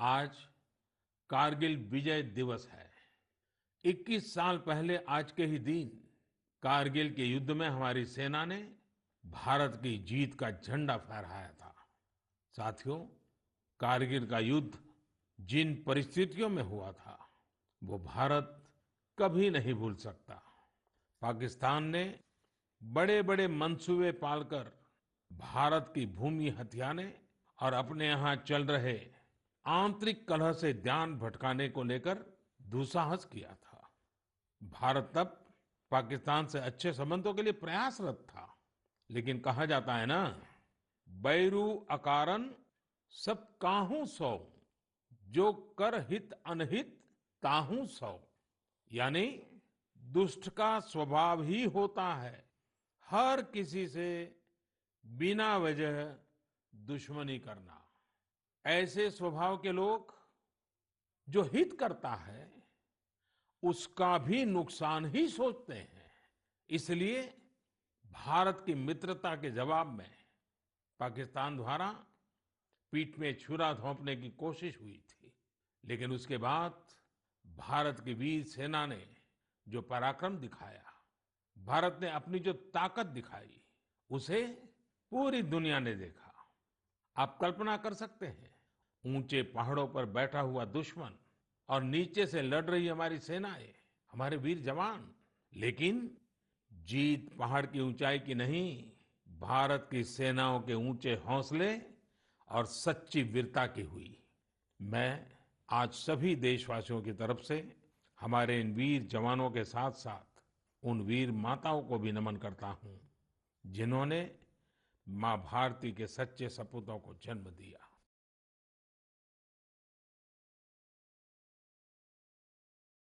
आज कारगिल विजय दिवस है 21 साल पहले आज के ही दिन कारगिल के युद्ध में हमारी सेना ने भारत की जीत का झंडा फहराया था साथियों कारगिल का युद्ध जिन परिस्थितियों में हुआ था वो भारत कभी नहीं भूल सकता पाकिस्तान ने बड़े बड़े मंसूबे पालकर भारत की भूमि हथियाने और अपने यहाँ चल रहे आंतरिक कलह से ध्यान भटकाने को लेकर दुस्साहस किया था भारत तब पाकिस्तान से अच्छे संबंधों के लिए प्रयासरत था लेकिन कहा जाता है ना बैरू अकारण सब काहू सौ जो कर हित अनहित ताहू सौ यानी दुष्ट का स्वभाव ही होता है हर किसी से बिना वजह दुश्मनी करना ऐसे स्वभाव के लोग जो हित करता है उसका भी नुकसान ही सोचते हैं इसलिए भारत की मित्रता के जवाब में पाकिस्तान द्वारा पीठ में छुरा थोपने की कोशिश हुई थी लेकिन उसके बाद भारत की वीर सेना ने जो पराक्रम दिखाया भारत ने अपनी जो ताकत दिखाई उसे पूरी दुनिया ने देखा आप कल्पना कर सकते हैं ऊंचे पहाड़ों पर बैठा हुआ दुश्मन और नीचे से लड़ रही हमारी सेनाएं हमारे वीर जवान लेकिन जीत पहाड़ की ऊंचाई की नहीं भारत की सेनाओं के ऊंचे हौसले और सच्ची वीरता की हुई मैं आज सभी देशवासियों की तरफ से हमारे इन वीर जवानों के साथ साथ उन वीर माताओं को भी नमन करता हूं जिन्होंने मां भारती के सच्चे सपूतों को जन्म दिया